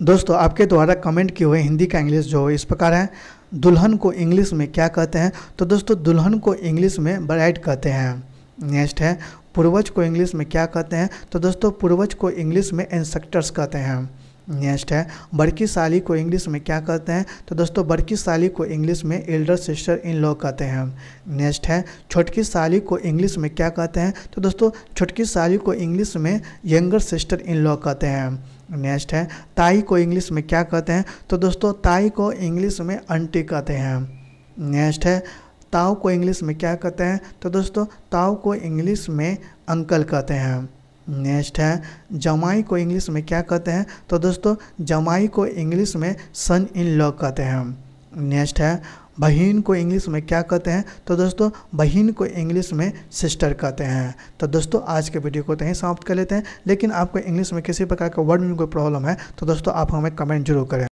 दोस्तों आपके द्वारा कमेंट किए हुए हिंदी का इंग्लिश जो इस प्रकार है दुल्हन को इंग्लिश में क्या कहते हैं तो दोस्तों दुल्हन को इंग्लिश में ब्राइड कहते हैं नेक्स्ट है पूर्वज को इंग्लिश में क्या कहते हैं तो दोस्तों पूर्वज को इंग्लिश में इंस्ट्रक्टर्स कहते हैं नेक्स्ट है बड़की साली को इंग्लिश में क्या कहते हैं तो दोस्तों बड़की साली को इंग्लिश में एल्डर सिस्टर इन लॉ कहते हैं नेक्स्ट है छोटकी साली को इंग्लिश में क्या कहते हैं तो दोस्तों छोटकी साली को इंग्लिश में यंगर सिस्टर इन लॉ कहते हैं नेक्स्ट है ताई को इंग्लिश में क्या कहते हैं तो दोस्तों ताई को इंग्लिश में अंटी कहते हैं नेक्स्ट है ताऊ को इंग्लिश में क्या कहते हैं तो दोस्तों ताऊ को इंग्लिश में अंकल कहते हैं नेक्स्ट है जमाई को इंग्लिश में क्या कहते हैं तो दोस्तों जमाई को इंग्लिश में सन इन लॉ कहते हैं नेक्स्ट है बहन को इंग्लिश में क्या कहते हैं तो दोस्तों बहन को इंग्लिश में सिस्टर कहते हैं तो दोस्तों आज के वीडियो को तो यहीं समाप्त कर लेते हैं लेकिन आपको इंग्लिश में किसी प्रकार का वर्ड में कोई प्रॉब्लम है तो दोस्तों आप हमें कमेंट जरूर करें